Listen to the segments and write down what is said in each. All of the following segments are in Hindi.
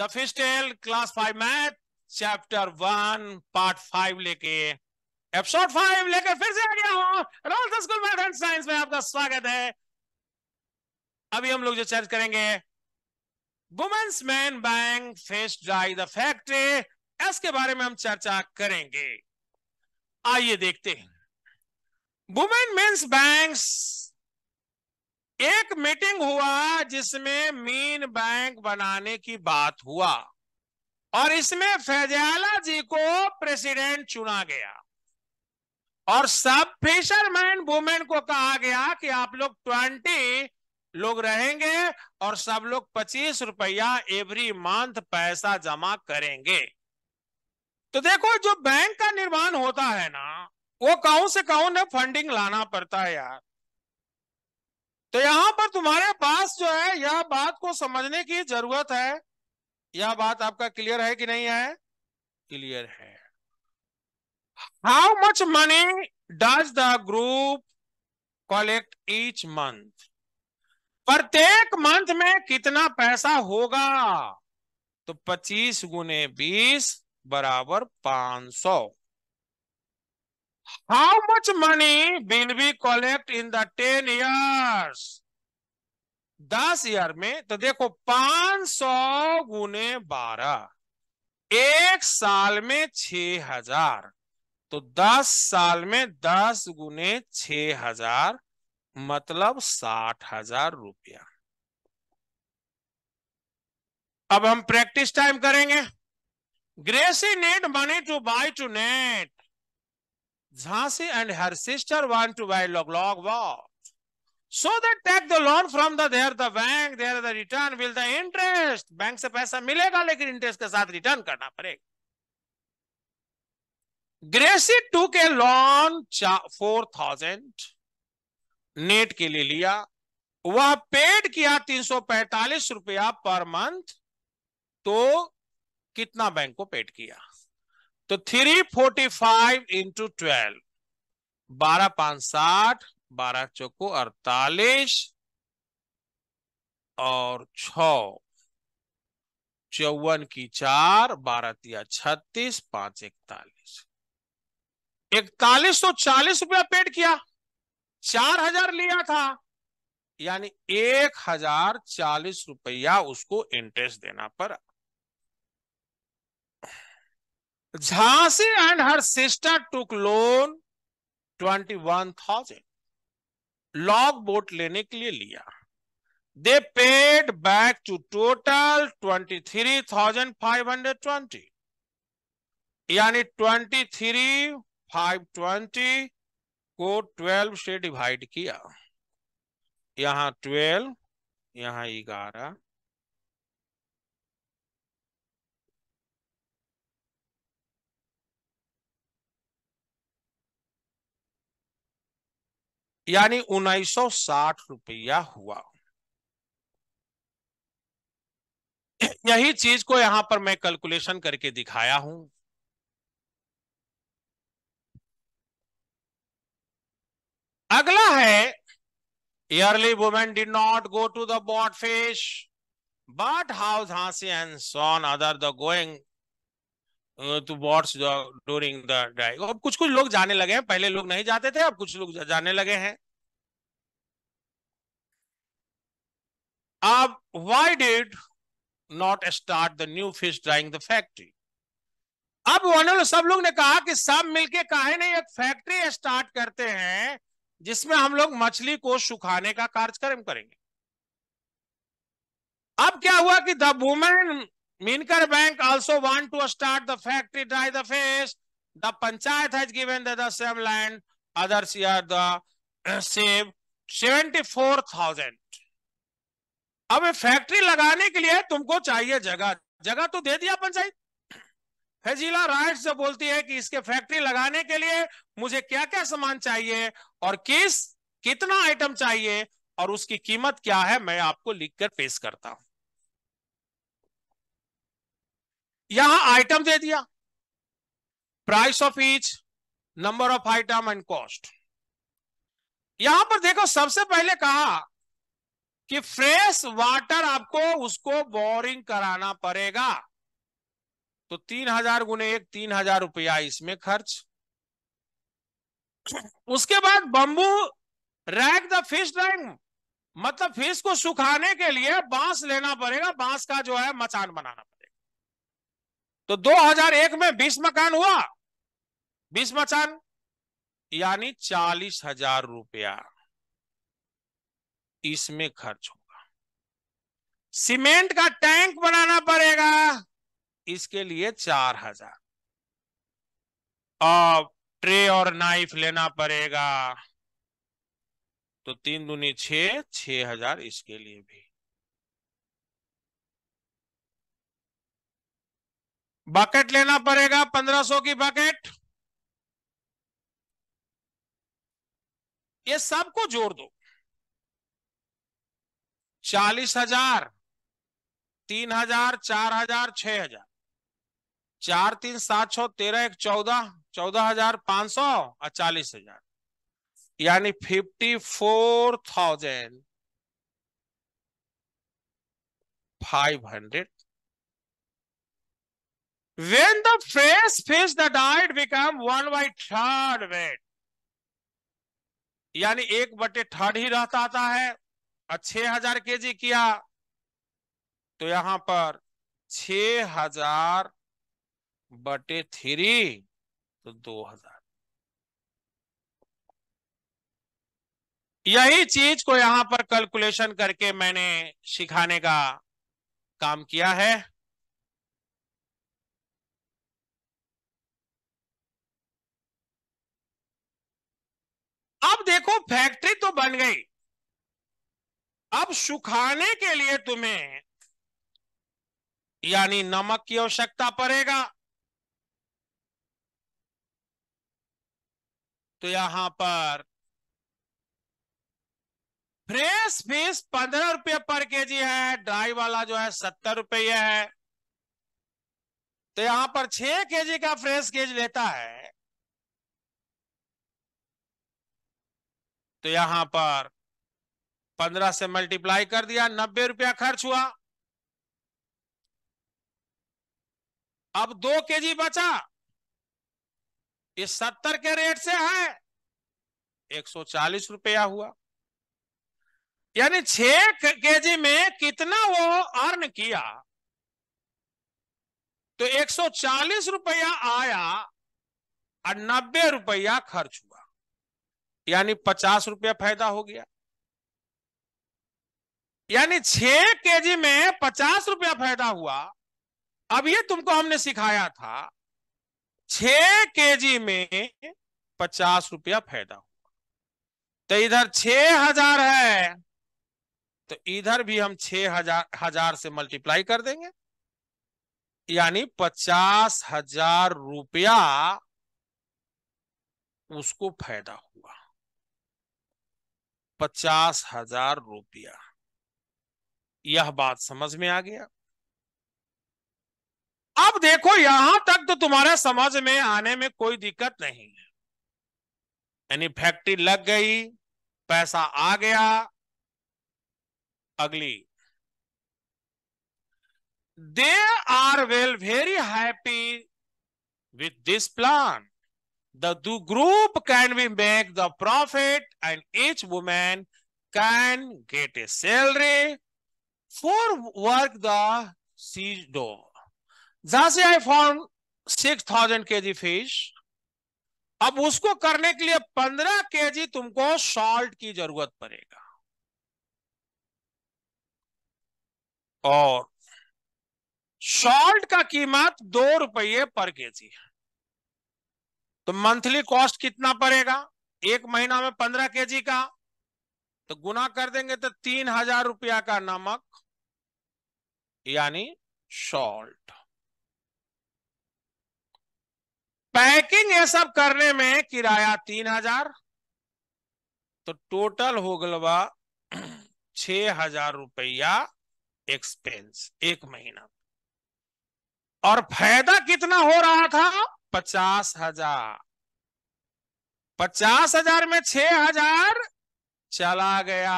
The fish class five math chapter one part five लेके एपिसोड फाइव लेकर फिर से आ गया हूं roll school math and science में आपका स्वागत है अभी हम लोग जो चर्च करेंगे women's man bank face dry the factory इसके बारे में हम चर्चा करेंगे आइए देखते हैं वुमेन मेन्स बैंक्स एक मीटिंग हुआ जिसमें मीन बैंक बनाने की बात हुआ और इसमें फैजाला जी को प्रेसिडेंट चुना गया और सब फिशरमैन वुमेन को कहा गया कि आप लोग ट्वेंटी लोग रहेंगे और सब लोग पच्चीस रुपया एवरी मंथ पैसा जमा करेंगे तो देखो जो बैंक का निर्माण होता है ना वो कहूं से कहूं ना फंडिंग लाना पड़ता है यार तो यहां पर तुम्हारे पास जो है यह बात को समझने की जरूरत है यह बात आपका क्लियर है कि नहीं है क्लियर है how much money does the group collect each month प्रत्येक मंथ में कितना पैसा होगा तो 25 गुने 20 बराबर 500 how much money will we collect in the ten years दस ईयर में तो देखो पांच सौ गुने बारह एक साल में छ हजार तो दस साल में दस गुने छ हजार मतलब साठ हजार रुपया अब हम प्रैक्टिस टाइम करेंगे Gracie need money to buy two net Jhansi and her sister want to buy log log what? So they take the loan from the there the bank, there the return will the interest. bank से पैसा मिलेगा लेकिन interest के साथ return करना पड़ेगा Gracie took a loan four thousand net के लिए लिया वह पेड किया तीन सौ पैतालीस रुपया पर मंथ तो कितना बैंक को पेड किया तो three forty five into twelve बारह पांच साठ बारह चौको अड़तालीस और छ चौवन की चार बारह तिया छत्तीस पांच इकतालीस इकतालीस सौ चालीस रुपया पेड किया चार हजार लिया था यानी एक हजार चालीस रुपया उसको इंटरेस्ट देना पड़ा Jhansi and her sister her loan twenty one thousand lock boat लेने के लिए लिया they paid back to total twenty three thousand five hundred twenty यानी ट्वेंटी थ्री फाइव ट्वेंटी को ट्वेल्व से डिवाइड किया यहां ट्वेल्व यहां ग्यारह यानी उन्नीस सौ रुपया हुआ यही चीज को यहां पर मैं कैलकुलेशन करके दिखाया हूं अगला है early women did not go to the boat face but house हाँसी and son other the going to boats during the drive अब कुछ कुछ लोग जाने लगे हैं पहले लोग नहीं जाते थे अब कुछ लोग जाने लगे हैं अब why did not start the new fish drying the factory अब उन्होंने सब लोग ने कहा कि सब मिलके काहे नहीं एक फैक्ट्री स्टार्ट करते हैं जिसमें हम लोग मछली को सुखाने का कार्यक्रम करेंगे अब क्या हुआ कि the women Minkar Bank also want to start the factory dry the face. The panchayat has given the, the same land. Others here the uh, save thousand. अब फैक्ट्री लगाने के लिए तुमको चाहिए जगह जगह तो दे दिया पंचायत फैजिला राइट्स जो बोलती है कि इसके फैक्ट्री लगाने के लिए मुझे क्या क्या सामान चाहिए और किस कितना आइटम चाहिए और उसकी कीमत क्या है मैं आपको लिखकर पेश करता हूं यहां आइटम दे दिया price of each number of item and cost यहां पर देखो सबसे पहले कहा कि फ्रेश वाटर आपको उसको बोरिंग कराना पड़ेगा तो तीन हजार गुने एक तीन हजार रुपया इसमें खर्च उसके बाद bamboo rack the fish rack मतलब फिश को सुखाने के लिए बांस लेना पड़ेगा बांस का जो है मचान बनाना पड़ेगा तो 2001 में बीस मकान हुआ बीस मकान यानी चालीस हजार रुपया इसमें खर्च होगा सीमेंट का टैंक बनाना पड़ेगा इसके लिए चार हजार और ट्रे और नाइफ लेना पड़ेगा तो तीन दुनी छ हजार इसके लिए भी बकेट लेना पड़ेगा पंद्रह सौ की बकेट ये सबको जोड़ दो चालीस हजार तीन हजार चार हजार छ हजार चार तीन सात छ तेरह एक चौदह चौदह हजार पांच सौ और चालीस हजार यानी fifty four thousand five hundred when the fresh fish that died become one by third weight यानी एक बटे थर्ड ही रहता आता है और छह हजार के जी किया तो यहां पर छ हजार बटे थ्री तो दो हजार यही चीज को यहां पर कैलकुलेशन करके मैंने सिखाने का काम किया है अब देखो फैक्ट्री तो बन गई अब सुखाने के लिए तुम्हें यानी नमक की आवश्यकता पड़ेगा तो यहां पर फ्रेश फिश पंद्रह रुपये पर केजी है ड्राई वाला जो है सत्तर रुपये है तो यहां पर छह केजी का फ्रेश केज लेता है तो यहां पर पंद्रह से मल्टीप्लाई कर दिया नब्बे रुपया खर्च हुआ अब दो केजी बचा ये सत्तर के रेट से है एक सौ चालीस रुपया हुआ यानी छह केजी में कितना वो अर्न किया तो एक सौ चालीस रुपया आया और नब्बे रुपया खर्च हुआ यानी पचास रुपया फायदा हो गया यानी छह केजी में पचास रुपया फायदा हुआ अब ये तुमको हमने सिखाया था छह केजी में पचास रुपया फायदा हुआ तो इधर छह हजार है तो इधर भी हम छह हजार हजार से मल्टीप्लाई कर देंगे यानी पचास हजार रुपया उसको फायदा हुआ पचास हजार रुपया यह बात समझ में आ गया अब देखो यहां तक तो तुम्हारे समझ में आने में कोई दिक्कत नहीं है यानी फैक्ट्री लग गई पैसा आ गया अगली they are well very happy with this plan the group can be make the profit and each woman can get a salary for work the she do. जहां से आई फॉर्म सिक्स थाउजेंड के जी फीस अब उसको करने के लिए पंद्रह के जी तुमको सॉल्ट की जरूरत पड़ेगा और सॉल्ट का कीमत दो रुपये पर के जी है तो मंथली कॉस्ट कितना पड़ेगा एक महीना में पंद्रह के का तो गुना कर देंगे तो तीन हजार रुपया का नमक यानी सॉल्ट पैकिंग ये सब करने में किराया तीन हजार तो टोटल हो गलवा छ हजार रुपया एक्सपेंस एक महीना और फायदा कितना हो रहा था पचास हजार पचास हजार में छह हजार चला गया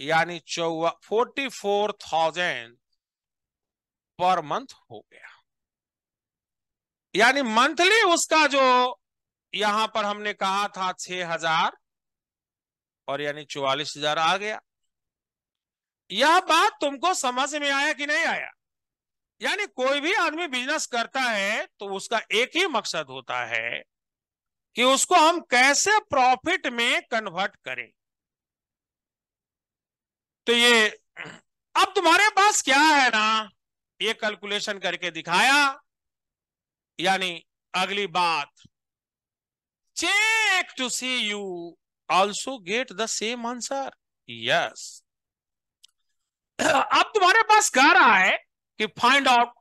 यानी चौवा forty four thousand per month हो गया यानी मंथली उसका जो यहां पर हमने कहा था छह हजार और यानी चौवालीस हजार आ गया यह बात तुमको समझ में आया कि नहीं आया यानी कोई भी आदमी बिजनेस करता है तो उसका एक ही मकसद होता है कि उसको हम कैसे प्रॉफिट में कन्वर्ट करें तो ये अब तुम्हारे पास क्या है ना ये कैलकुलेशन करके दिखाया यानी अगली बात check to see you also get the same answer yes अब तुम्हारे पास कह रहा है कि find out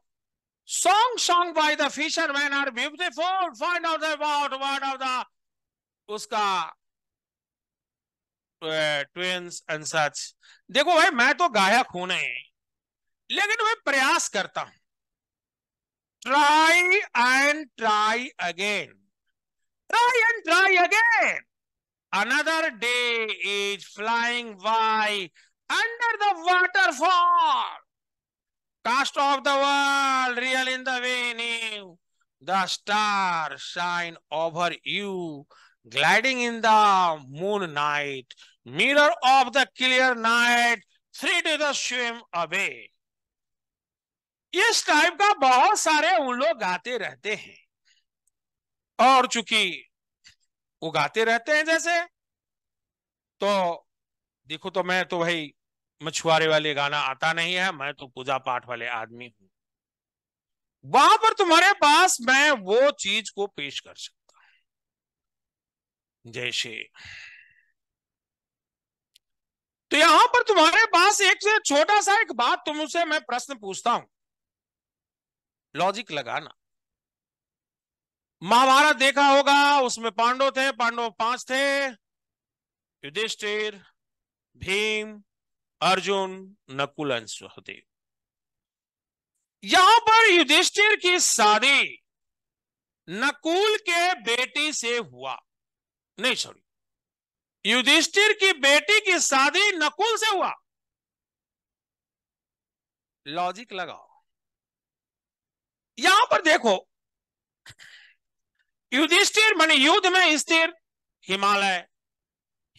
song song by the fisherman are beautiful find out about word of the उसका ट्विंस एंड सच देखो भाई मैं तो गायक हूं नहीं लेकिन मैं प्रयास करता हूं try and try again try and try again another day is flying by under the waterfall Cast off the world, real in the way new. The star shine over you, gliding in the moon night. Mirror of the clear night, three to the swim away. इस टाइप का बहुत सारे उन लोग गाते रहते हैं और चूंकि वो गाते रहते हैं जैसे तो देखो तो मैं तो भाई मछुआरे वाले गाना आता नहीं है मैं तो पूजा पाठ वाले आदमी हूं वहां पर तुम्हारे पास मैं वो चीज को पेश कर सकता है जैसे तो यहां पर तुम्हारे पास एक से छोटा सा एक बात तुम उसे मैं प्रश्न पूछता हूं लॉजिक लगाना महाभारत देखा होगा उसमें पांडव थे पांडव पांच थे युधिष्ठिर भीम अर्जुन नकुल सुहदेव यहां पर युधिष्ठिर की शादी नकुल के बेटी से हुआ नहीं सॉरी युधिष्ठिर की बेटी की शादी नकुल से हुआ लॉजिक लगाओ यहां पर देखो युधिष्ठिर मानी युद्ध में स्थिर हिमालय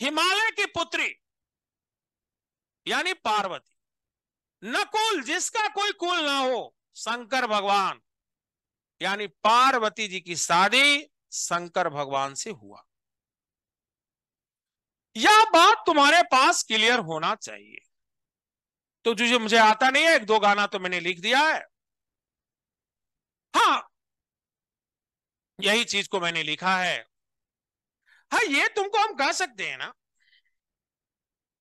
हिमालय की पुत्री यानी पार्वती नकुल जिसका कोई कुल ना हो शंकर भगवान यानी पार्वती जी की शादी शंकर भगवान से हुआ यह बात तुम्हारे पास क्लियर होना चाहिए तो जो मुझे आता नहीं है एक दो गाना तो मैंने लिख दिया है हा यही चीज को मैंने लिखा है हा ये तुमको हम कह सकते हैं ना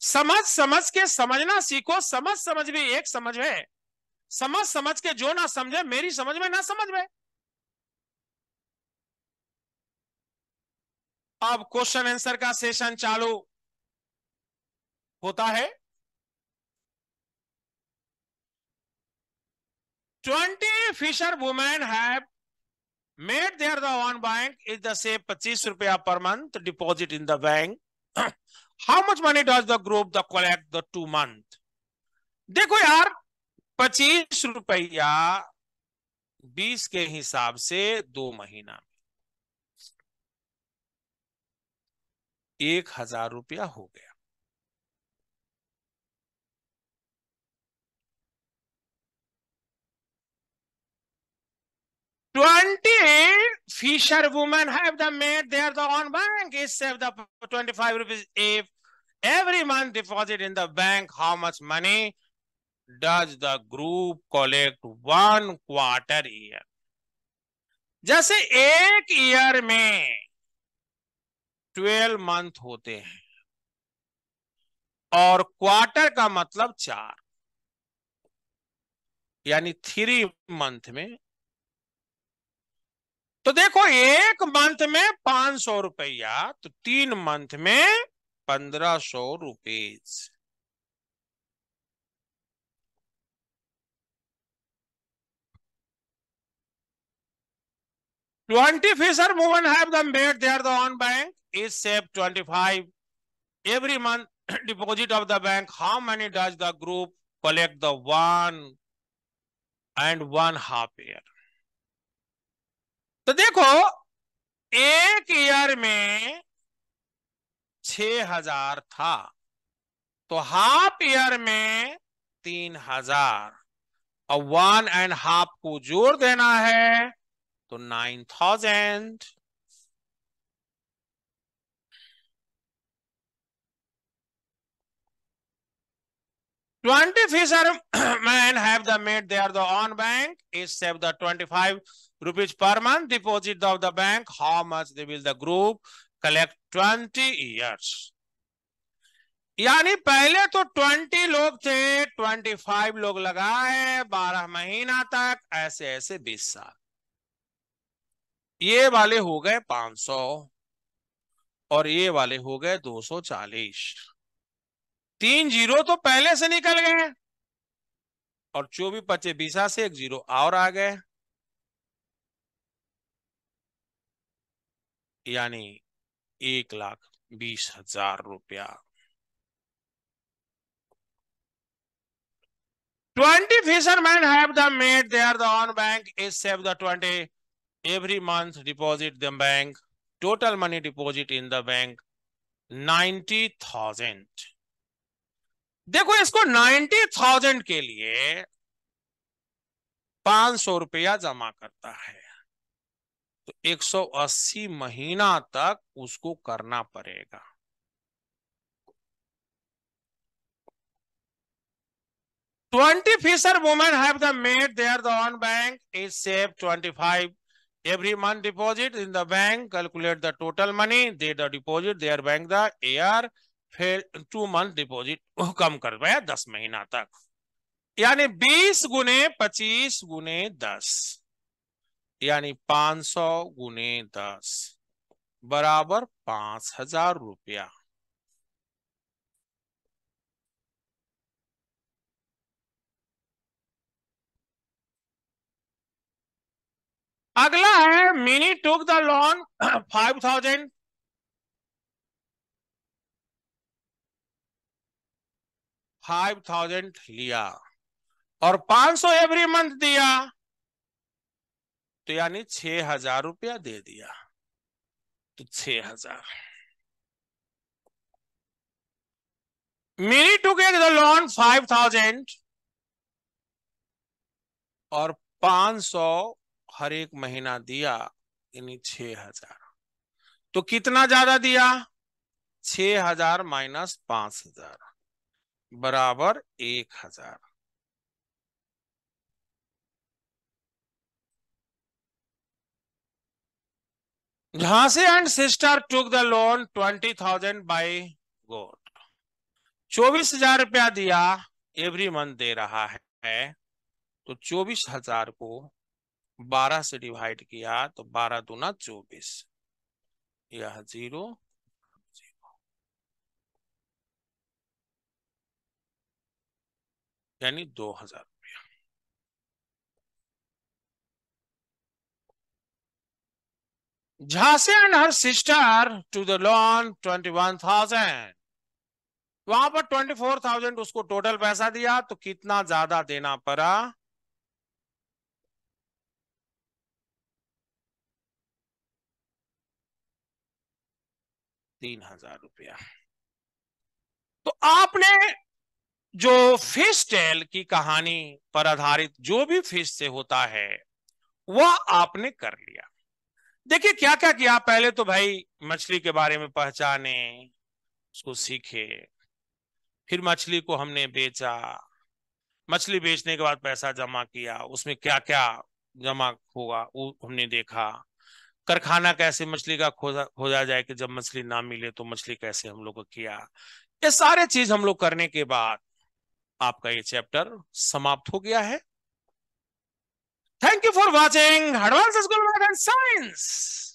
समझ समझ के समझना सीखो समझ समझ भी एक समझ है समझ समझ के जो ना समझे मेरी समझ में ना समझ में अब क्वेश्चन आंसर का सेशन चालू होता है twenty fisher women have made there the one bank is the say पच्चीस रुपया per month deposit in the bank how much money does the group the collect the two month देखो यार पच्चीस रुपया बीस के हिसाब से दो महीना में एक हजार रुपया हो गया 20 fisher women have the made their the own bank is save the 25 rupees if every month deposit in the bank how much money does the group collect one quarter year जैसे एक ईयर में ट्वेल्व मंथ होते हैं और क्वार्टर का मतलब चार यानी थ्री मंथ में तो देखो एक मंथ में पांच सौ रुपया तो तीन मंथ में पंद्रह सौ रुपीज ट्वेंटी फीसर वुमन है own bank is safe twenty five every month deposit of the bank how many does the group collect the one and one half year तो देखो एक ईयर में छ हजार था तो हाफ ईयर में तीन हजार और वन एंड हाफ को जोड़ देना है तो nine thousand twenty fisher man have the made they are the own bank is save the twenty five rupees per month deposit of the bank, how much they will the group collect 20 years. यानी पहले तो 20 लोग थे 25 लोग लगाए 12 महीना तक ऐसे ऐसे 20 साल ये वाले हो गए 500 और ये वाले हो गए 240 तीन जीरो तो पहले से निकल गए और चौबीस पच्चीस बीसा से एक जीरो और आ गए यानी एक लाख बीस हजार रुपया twenty fisherman have the made there the bank is save twenty every month deposit the bank total money deposit in the bank ninety thousand देखो इसको नाइन्टी थाउजेंड के लिए पांच सौ रुपया जमा करता है तो 180 महीना तक उसको करना पड़ेगा ट्वेंटी फीसर वुमेन है made there the own bank is save twenty five every month deposit in the bank calculate the total money they the deposit their bank the year फिर टू मंथ डिपोजिट कम कर पाया दस महीना तक यानी बीस गुने पच्चीस गुने दस यानी पांच सौ गुने दस बराबर पांच हजार रुपया अगला है Mini took the loan five thousand five thousand लिया और पांच सौ एवरी मंथ दिया तो यानी छह हजार रुपया दे दिया तो छ हजार Mary to get the loan five thousand और पांच सौ हर एक महीना दिया यानी छ हजार तो कितना ज्यादा दिया छ हजार माइनस पांच हजार बराबर एक हजार Jhansi and sister took the loan twenty thousand by God. चौबीस हजार रुपया दिया एवरी मंथ दे रहा है तो चौबीस हजार को बारह से डिवाइड किया तो बारह दूना चौबीस यह जीरो यानी दो हजार Jhansi and her sister to the loan twenty one thousand वहां पर ट्वेंटी फोर थाउजेंड उसको टोटल पैसा दिया तो कितना ज्यादा देना पड़ा तीन हजार रुपया तो आपने जो फिश टेल की कहानी पर आधारित जो भी फिश से होता है वह आपने कर लिया देखिए क्या क्या किया पहले तो भाई मछली के बारे में पहचाने उसको सीखे फिर मछली को हमने बेचा मछली बेचने के बाद पैसा जमा किया उसमें क्या क्या जमा हुआ वो हमने देखा कारखाना कैसे मछली का खोजा खोजा जाए कि जब मछली ना मिले तो मछली कैसे हम लोग किया ये सारे चीज हम लोग करने के बाद आपका ये चैप्टर समाप्त हो गया है Thank you for watching Advanced School Math and Science.